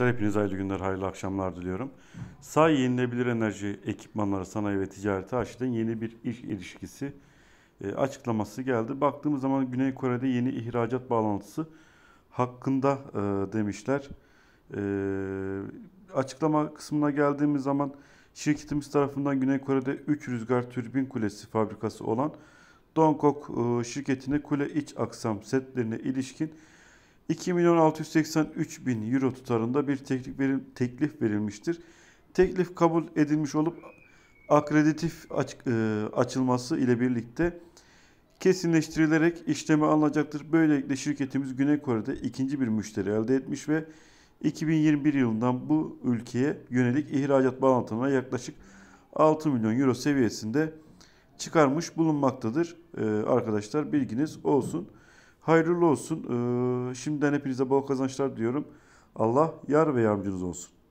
arkadaşlar. hepiniz hayırlı günler, hayırlı akşamlar diliyorum. Say Yenilebilir Enerji Ekipmanları Sanayi ve Ticareti AŞ'den yeni bir iş ilişkisi e, açıklaması geldi. Baktığımız zaman Güney Kore'de yeni ihracat bağlantısı hakkında e, demişler. E, açıklama kısmına geldiğimiz zaman şirketimiz tarafından Güney Kore'de 3 rüzgar türbin kulesi fabrikası olan Dongkok e, şirketine kule iç aksam setlerine ilişkin 2 milyon 683 bin euro tutarında bir teklif, verim, teklif verilmiştir. Teklif kabul edilmiş olup akreditif aç, e, açılması ile birlikte kesinleştirilerek işleme alınacaktır. Böylelikle şirketimiz Güney Kore'de ikinci bir müşteri elde etmiş ve 2021 yılından bu ülkeye yönelik ihracat bağlantılarına yaklaşık 6 milyon euro seviyesinde çıkarmış bulunmaktadır. Ee, arkadaşlar bilginiz olsun hayırlı olsun. Ee, şimdiden hepinize bol kazançlar diyorum. Allah yar ve yardımcınız olsun.